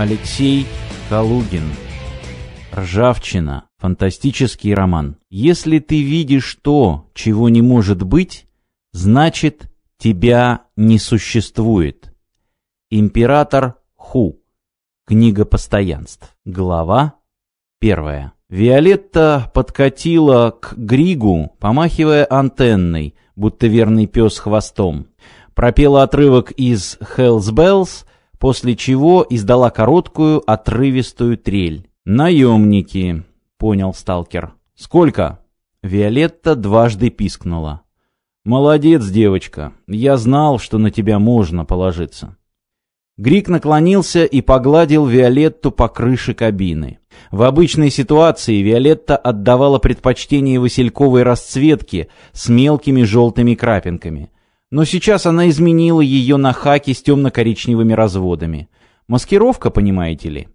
Алексей Калугин. Ржавчина. Фантастический роман. Если ты видишь то, чего не может быть, значит, тебя не существует. Император Ху. Книга постоянств. Глава первая. Виолетта подкатила к Григу, помахивая антенной, будто верный пес хвостом. Пропела отрывок из «Hells Bells», после чего издала короткую отрывистую трель. «Наемники», — понял сталкер. «Сколько?» Виолетта дважды пискнула. «Молодец, девочка. Я знал, что на тебя можно положиться». Грик наклонился и погладил Виолетту по крыше кабины. В обычной ситуации Виолетта отдавала предпочтение васильковой расцветке с мелкими желтыми крапинками — но сейчас она изменила ее на хаки с темно-коричневыми разводами. Маскировка, понимаете ли?